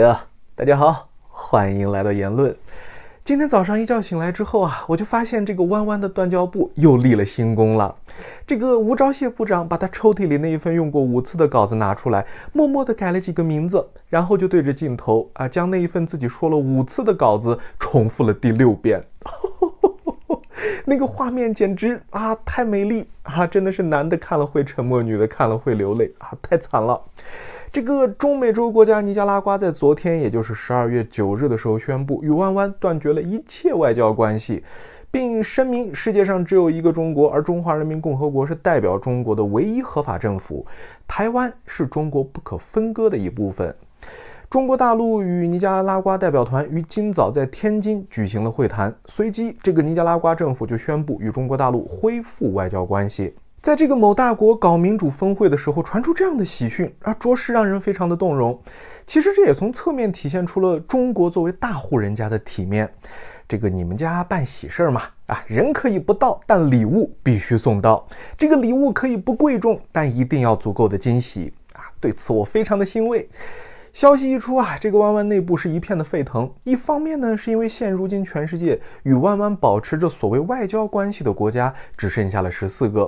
呀，大家好，欢迎来到言论。今天早上一觉醒来之后啊，我就发现这个弯弯的断胶布又立了新功了。这个吴钊燮部长把他抽屉里那一份用过五次的稿子拿出来，默默地改了几个名字，然后就对着镜头啊，将那一份自己说了五次的稿子重复了第六遍。那个画面简直啊，太美丽啊，真的是男的看了会沉默，女的看了会流泪啊，太惨了。这个中美洲国家尼加拉瓜在昨天，也就是十二月九日的时候，宣布与弯弯断绝了一切外交关系，并声明世界上只有一个中国，而中华人民共和国是代表中国的唯一合法政府，台湾是中国不可分割的一部分。中国大陆与尼加拉瓜代表团于今早在天津举行了会谈，随即这个尼加拉瓜政府就宣布与中国大陆恢复外交关系。在这个某大国搞民主峰会的时候，传出这样的喜讯，啊，着实让人非常的动容。其实这也从侧面体现出了中国作为大户人家的体面。这个你们家办喜事儿嘛，啊，人可以不到，但礼物必须送到。这个礼物可以不贵重，但一定要足够的惊喜啊。对此我非常的欣慰。消息一出啊，这个弯弯内部是一片的沸腾。一方面呢，是因为现如今全世界与弯弯保持着所谓外交关系的国家只剩下了十四个；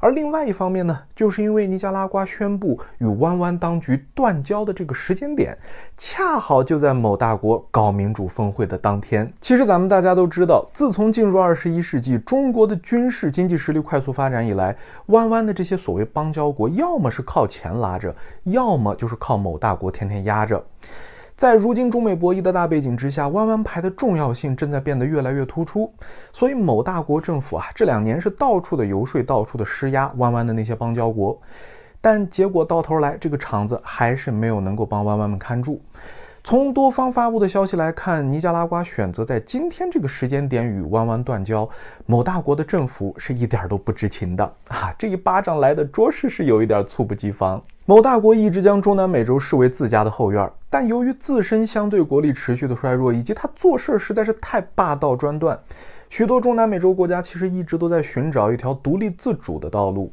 而另外一方面呢，就是因为尼加拉瓜宣布与弯弯当局断交的这个时间点，恰好就在某大国搞民主峰会的当天。其实咱们大家都知道，自从进入二十一世纪，中国的军事经济实力快速发展以来，弯弯的这些所谓邦交国，要么是靠钱拉着，要么就是靠某大国天天。压着，在如今中美博弈的大背景之下，弯弯牌的重要性正在变得越来越突出。所以某大国政府啊，这两年是到处的游说，到处的施压，弯弯的那些邦交国。但结果到头来，这个场子还是没有能够帮弯弯们看住。从多方发布的消息来看，尼加拉瓜选择在今天这个时间点与弯弯断交，某大国的政府是一点都不知情的啊！这一巴掌来的，着实是有一点猝不及防。某大国一直将中南美洲视为自家的后院，但由于自身相对国力持续的衰弱，以及他做事实在是太霸道专断，许多中南美洲国家其实一直都在寻找一条独立自主的道路。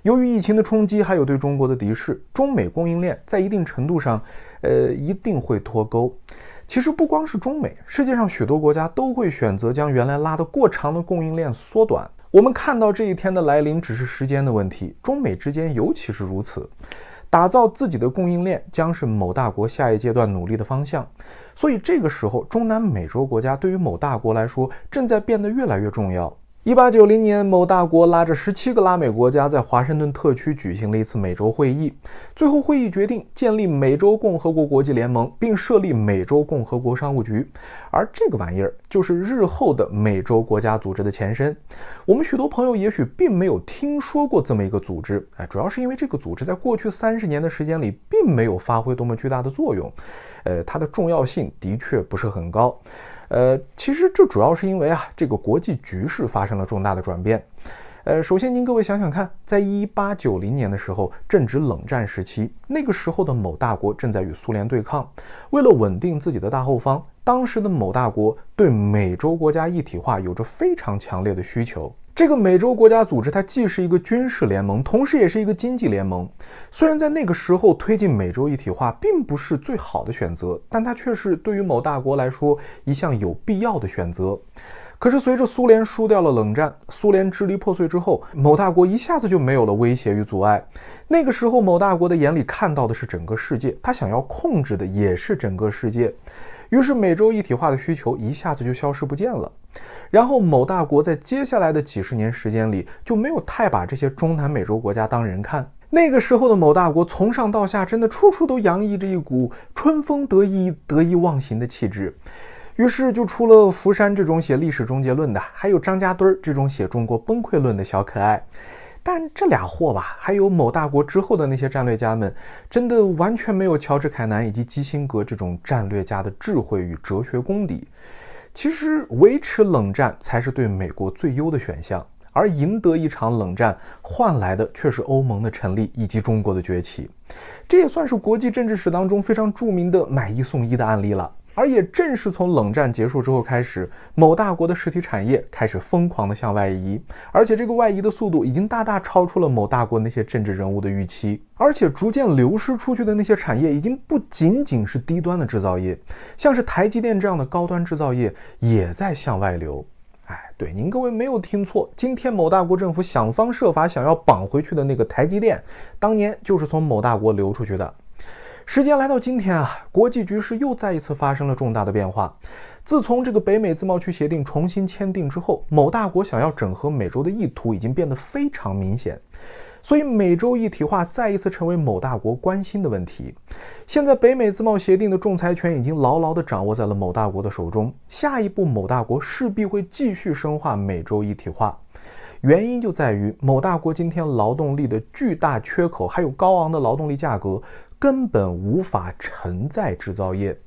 由于疫情的冲击，还有对中国的敌视，中美供应链在一定程度上，呃，一定会脱钩。其实不光是中美，世界上许多国家都会选择将原来拉得过长的供应链缩短。我们看到这一天的来临只是时间的问题，中美之间尤其是如此。打造自己的供应链将是某大国下一阶段努力的方向，所以这个时候，中南美洲国家对于某大国来说正在变得越来越重要。一八九零年，某大国拉着十七个拉美国家在华盛顿特区举行了一次美洲会议，最后会议决定建立美洲共和国国际联盟，并设立美洲共和国商务局，而这个玩意儿就是日后的美洲国家组织的前身。我们许多朋友也许并没有听说过这么一个组织，哎，主要是因为这个组织在过去三十年的时间里并没有发挥多么巨大的作用，呃，它的重要性的确不是很高。呃，其实这主要是因为啊，这个国际局势发生了重大的转变。呃，首先您各位想想看，在一八九零年的时候，正值冷战时期，那个时候的某大国正在与苏联对抗。为了稳定自己的大后方，当时的某大国对美洲国家一体化有着非常强烈的需求。这个美洲国家组织，它既是一个军事联盟，同时也是一个经济联盟。虽然在那个时候推进美洲一体化并不是最好的选择，但它却是对于某大国来说一项有必要的选择。可是，随着苏联输掉了冷战，苏联支离破碎之后，某大国一下子就没有了威胁与阻碍。那个时候，某大国的眼里看到的是整个世界，他想要控制的也是整个世界。于是，美洲一体化的需求一下子就消失不见了。然后，某大国在接下来的几十年时间里就没有太把这些中南美洲国家当人看。那个时候的某大国，从上到下真的处处都洋溢着一股春风得意、得意忘形的气质。于是就出了福山这种写历史终结论的，还有张家墩这种写中国崩溃论的小可爱。但这俩货吧，还有某大国之后的那些战略家们，真的完全没有乔治·凯南以及基辛格这种战略家的智慧与哲学功底。其实维持冷战才是对美国最优的选项，而赢得一场冷战换来的却是欧盟的成立以及中国的崛起。这也算是国际政治史当中非常著名的买一送一的案例了。而也正是从冷战结束之后开始，某大国的实体产业开始疯狂的向外移，而且这个外移的速度已经大大超出了某大国那些政治人物的预期。而且逐渐流失出去的那些产业，已经不仅仅是低端的制造业，像是台积电这样的高端制造业也在向外流。哎，对您各位没有听错，今天某大国政府想方设法想要绑回去的那个台积电，当年就是从某大国流出去的。时间来到今天啊，国际局势又再一次发生了重大的变化。自从这个北美自贸区协定重新签订之后，某大国想要整合美洲的意图已经变得非常明显，所以美洲一体化再一次成为某大国关心的问题。现在，北美自贸协定的仲裁权已经牢牢地掌握在了某大国的手中。下一步，某大国势必会继续深化美洲一体化，原因就在于某大国今天劳动力的巨大缺口还有高昂的劳动力价格。根本无法承载制造业，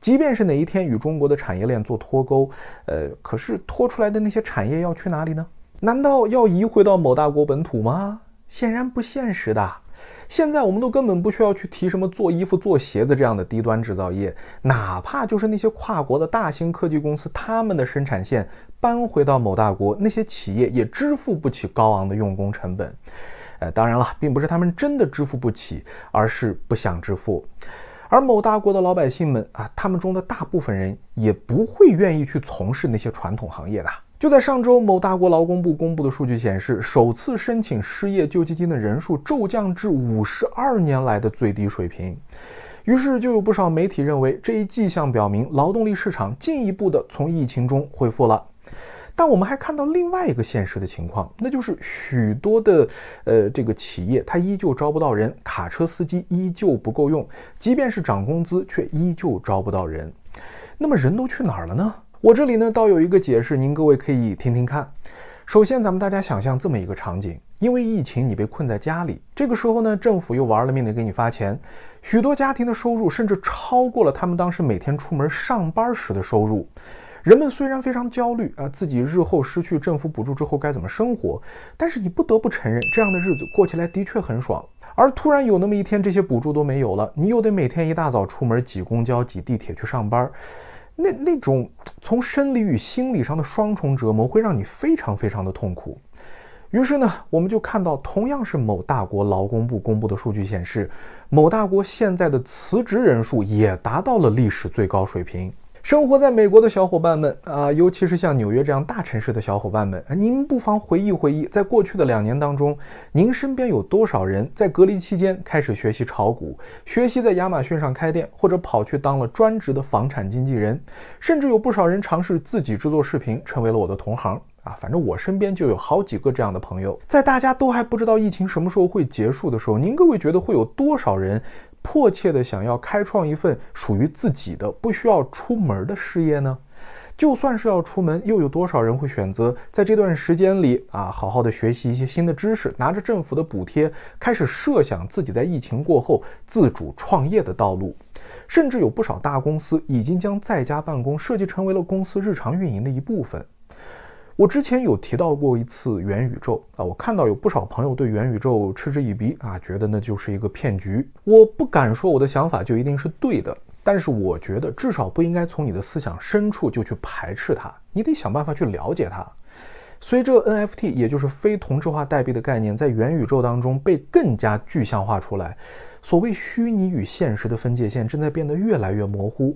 即便是哪一天与中国的产业链做脱钩，呃，可是脱出来的那些产业要去哪里呢？难道要移回到某大国本土吗？显然不现实的。现在我们都根本不需要去提什么做衣服、做鞋子这样的低端制造业，哪怕就是那些跨国的大型科技公司，他们的生产线搬回到某大国，那些企业也支付不起高昂的用工成本。哎，当然了，并不是他们真的支付不起，而是不想支付。而某大国的老百姓们啊，他们中的大部分人也不会愿意去从事那些传统行业的。就在上周，某大国劳工部公布的数据显示，首次申请失业救济金的人数骤降至五十二年来的最低水平。于是，就有不少媒体认为，这一迹象表明劳动力市场进一步的从疫情中恢复了。但我们还看到另外一个现实的情况，那就是许多的呃这个企业它依旧招不到人，卡车司机依旧不够用，即便是涨工资，却依旧招不到人。那么人都去哪儿了呢？我这里呢倒有一个解释，您各位可以听听看。首先，咱们大家想象这么一个场景：因为疫情，你被困在家里，这个时候呢，政府又玩了命的给你发钱，许多家庭的收入甚至超过了他们当时每天出门上班时的收入。人们虽然非常焦虑啊，自己日后失去政府补助之后该怎么生活，但是你不得不承认，这样的日子过起来的确很爽。而突然有那么一天，这些补助都没有了，你又得每天一大早出门挤公交、挤地铁去上班，那那种从生理与心理上的双重折磨，会让你非常非常的痛苦。于是呢，我们就看到，同样是某大国劳工部公布的数据显示，某大国现在的辞职人数也达到了历史最高水平。生活在美国的小伙伴们啊，尤其是像纽约这样大城市的小伙伴们，您不妨回忆回忆，在过去的两年当中，您身边有多少人在隔离期间开始学习炒股，学习在亚马逊上开店，或者跑去当了专职的房产经纪人，甚至有不少人尝试自己制作视频，成为了我的同行啊。反正我身边就有好几个这样的朋友。在大家都还不知道疫情什么时候会结束的时候，您各位觉得会有多少人？迫切的想要开创一份属于自己的、不需要出门的事业呢？就算是要出门，又有多少人会选择在这段时间里啊，好好的学习一些新的知识，拿着政府的补贴，开始设想自己在疫情过后自主创业的道路？甚至有不少大公司已经将在家办公设计成为了公司日常运营的一部分。我之前有提到过一次元宇宙啊，我看到有不少朋友对元宇宙嗤之以鼻啊，觉得那就是一个骗局。我不敢说我的想法就一定是对的，但是我觉得至少不应该从你的思想深处就去排斥它，你得想办法去了解它。随着 NFT，也就是非同质化代币的概念在元宇宙当中被更加具象化出来，所谓虚拟与现实的分界线正在变得越来越模糊。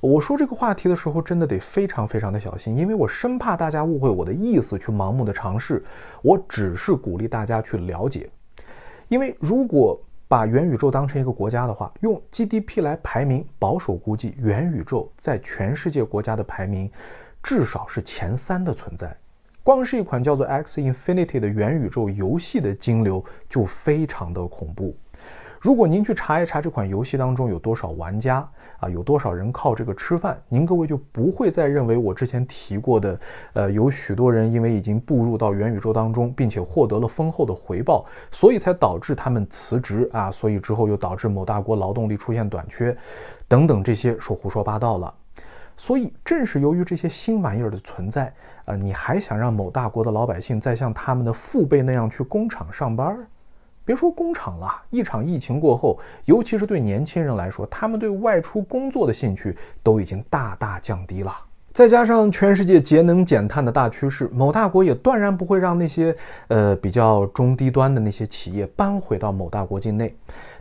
我说这个话题的时候，真的得非常非常的小心，因为我生怕大家误会我的意思，去盲目的尝试。我只是鼓励大家去了解，因为如果把元宇宙当成一个国家的话，用 GDP 来排名，保守估计，元宇宙在全世界国家的排名至少是前三的存在。光是一款叫做 X Infinity 的元宇宙游戏的金流就非常的恐怖。如果您去查一查这款游戏当中有多少玩家啊，有多少人靠这个吃饭，您各位就不会再认为我之前提过的，呃，有许多人因为已经步入到元宇宙当中，并且获得了丰厚的回报，所以才导致他们辞职啊，所以之后又导致某大国劳动力出现短缺，等等这些说胡说八道了。所以正是由于这些新玩意儿的存在，呃，你还想让某大国的老百姓再像他们的父辈那样去工厂上班？别说工厂了，一场疫情过后，尤其是对年轻人来说，他们对外出工作的兴趣都已经大大降低了。再加上全世界节能减碳的大趋势，某大国也断然不会让那些呃比较中低端的那些企业搬回到某大国境内，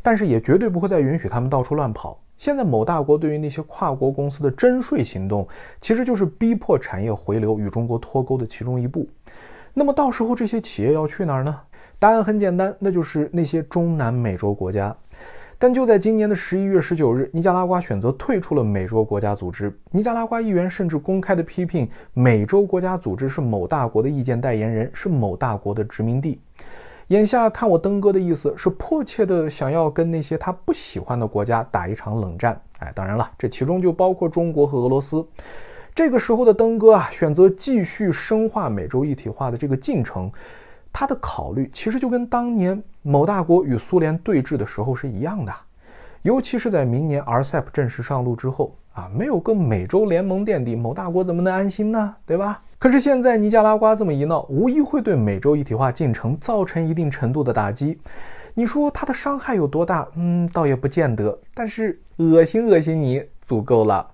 但是也绝对不会再允许他们到处乱跑。现在某大国对于那些跨国公司的征税行动，其实就是逼迫产业回流与中国脱钩的其中一步。那么到时候这些企业要去哪儿呢？答案很简单，那就是那些中南美洲国家。但就在今年的十一月十九日，尼加拉瓜选择退出了美洲国家组织。尼加拉瓜议员甚至公开的批评美洲国家组织是某大国的意见代言人，是某大国的殖民地。眼下看，我登哥的意思是迫切的想要跟那些他不喜欢的国家打一场冷战。哎，当然了，这其中就包括中国和俄罗斯。这个时候的登哥啊，选择继续深化美洲一体化的这个进程。他的考虑其实就跟当年某大国与苏联对峙的时候是一样的，尤其是在明年 RCEP 正式上路之后啊，没有个美洲联盟垫底，某大国怎么能安心呢？对吧？可是现在尼加拉瓜这么一闹，无疑会对美洲一体化进程造成一定程度的打击。你说它的伤害有多大？嗯，倒也不见得，但是恶心恶心你足够了。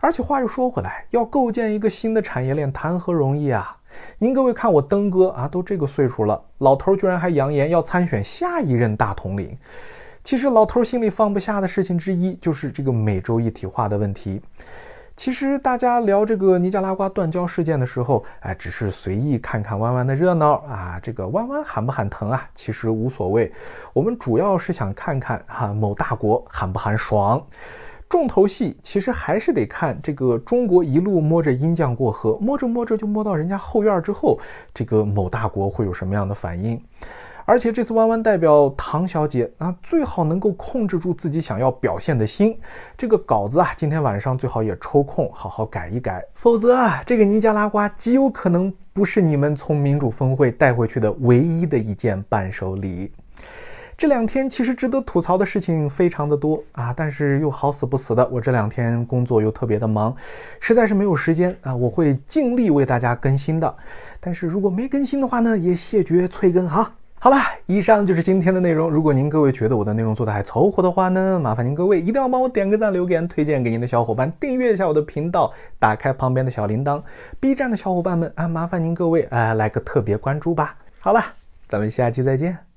而且话又说回来，要构建一个新的产业链，谈何容易啊！您各位看我登哥啊，都这个岁数了，老头居然还扬言要参选下一任大统领。其实老头心里放不下的事情之一，就是这个美洲一体化的问题。其实大家聊这个尼加拉瓜断交事件的时候，哎，只是随意看看弯弯的热闹啊。这个弯弯喊不喊疼啊？其实无所谓，我们主要是想看看哈某大国喊不喊爽。重头戏其实还是得看这个中国一路摸着鹰酱过河，摸着摸着就摸到人家后院之后，这个某大国会有什么样的反应。而且这次弯弯代表唐小姐，那最好能够控制住自己想要表现的心。这个稿子啊，今天晚上最好也抽空好好改一改，否则啊，这个尼加拉瓜极有可能不是你们从民主峰会带回去的唯一的一件伴手礼。这两天其实值得吐槽的事情非常的多啊，但是又好死不死的，我这两天工作又特别的忙，实在是没有时间啊，我会尽力为大家更新的，但是如果没更新的话呢，也谢绝催更哈。好了，以上就是今天的内容。如果您各位觉得我的内容做的还凑合的话呢，麻烦您各位一定要帮我点个赞，留言，推荐给您的小伙伴，订阅一下我的频道，打开旁边的小铃铛。B 站的小伙伴们啊，麻烦您各位啊来个特别关注吧。好了，咱们下期再见。